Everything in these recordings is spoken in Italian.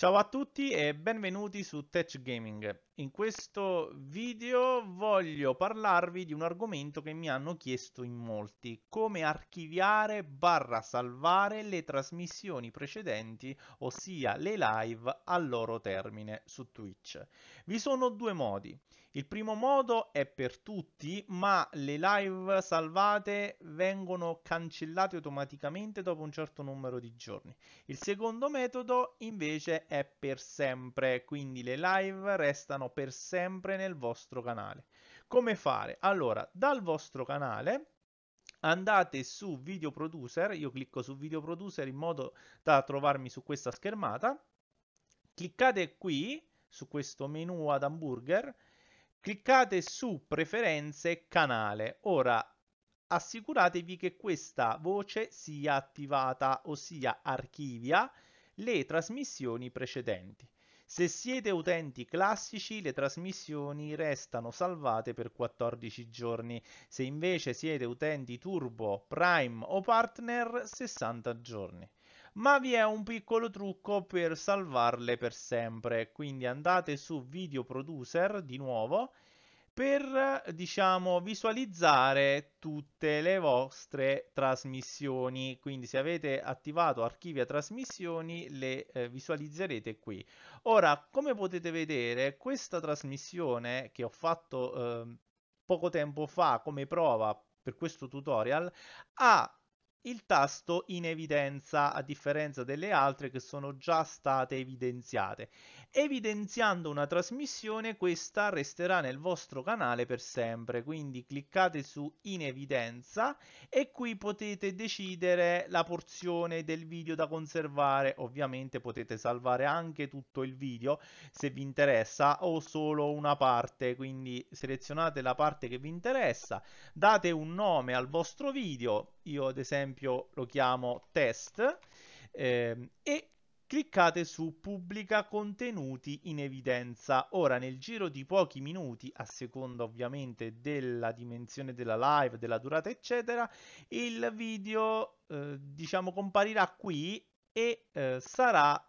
Ciao a tutti e benvenuti su Tech Gaming. In questo video voglio parlarvi di un argomento che mi hanno chiesto in molti, come archiviare barra salvare le trasmissioni precedenti, ossia le live al loro termine su Twitch. Vi sono due modi. Il primo modo è per tutti, ma le live salvate vengono cancellate automaticamente dopo un certo numero di giorni. Il secondo metodo invece è per sempre, quindi le live restano per sempre nel vostro canale. Come fare? Allora, dal vostro canale andate su Video Producer, io clicco su Video Producer in modo da trovarmi su questa schermata, cliccate qui su questo menu ad hamburger, cliccate su Preferenze Canale. Ora assicuratevi che questa voce sia attivata, ossia archivia le trasmissioni precedenti. Se siete utenti classici, le trasmissioni restano salvate per 14 giorni. Se invece siete utenti Turbo, Prime o Partner, 60 giorni ma vi è un piccolo trucco per salvarle per sempre quindi andate su video producer di nuovo per diciamo visualizzare tutte le vostre trasmissioni quindi se avete attivato archivia trasmissioni le eh, visualizzerete qui ora come potete vedere questa trasmissione che ho fatto eh, poco tempo fa come prova per questo tutorial ha il tasto in evidenza a differenza delle altre che sono già state evidenziate. Evidenziando una trasmissione questa resterà nel vostro canale per sempre, quindi cliccate su in evidenza e qui potete decidere la porzione del video da conservare, ovviamente potete salvare anche tutto il video se vi interessa o solo una parte, quindi selezionate la parte che vi interessa, date un nome al vostro video, io ad esempio esempio lo chiamo test, eh, e cliccate su pubblica contenuti in evidenza. Ora nel giro di pochi minuti, a seconda ovviamente della dimensione della live, della durata eccetera, il video eh, diciamo comparirà qui e eh, sarà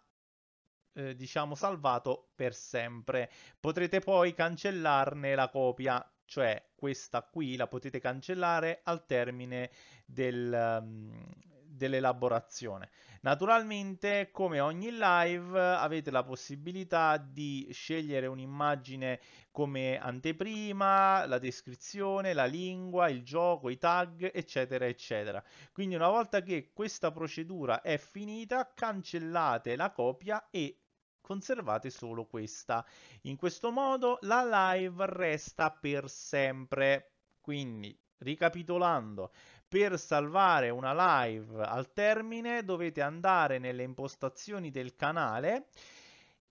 eh, diciamo salvato per sempre potrete poi cancellarne la copia cioè questa qui la potete cancellare al termine del, um, dell'elaborazione. Naturalmente, come ogni live, avete la possibilità di scegliere un'immagine come anteprima, la descrizione, la lingua, il gioco, i tag, eccetera, eccetera. Quindi una volta che questa procedura è finita, cancellate la copia e conservate solo questa. In questo modo la live resta per sempre. Quindi, ricapitolando, per salvare una live al termine dovete andare nelle impostazioni del canale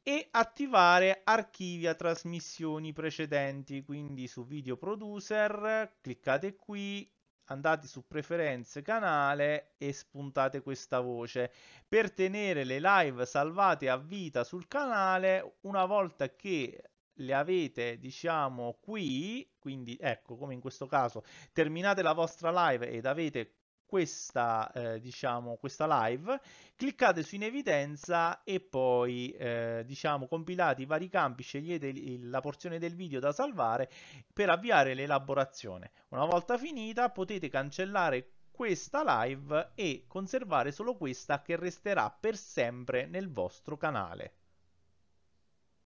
e attivare archivi a trasmissioni precedenti quindi su video producer cliccate qui andate su preferenze canale e spuntate questa voce per tenere le live salvate a vita sul canale una volta che le avete diciamo qui quindi ecco come in questo caso terminate la vostra live ed avete questa, eh, diciamo, questa live, cliccate su in evidenza e poi eh, diciamo, compilate i vari campi, scegliete la porzione del video da salvare per avviare l'elaborazione. Una volta finita potete cancellare questa live e conservare solo questa che resterà per sempre nel vostro canale.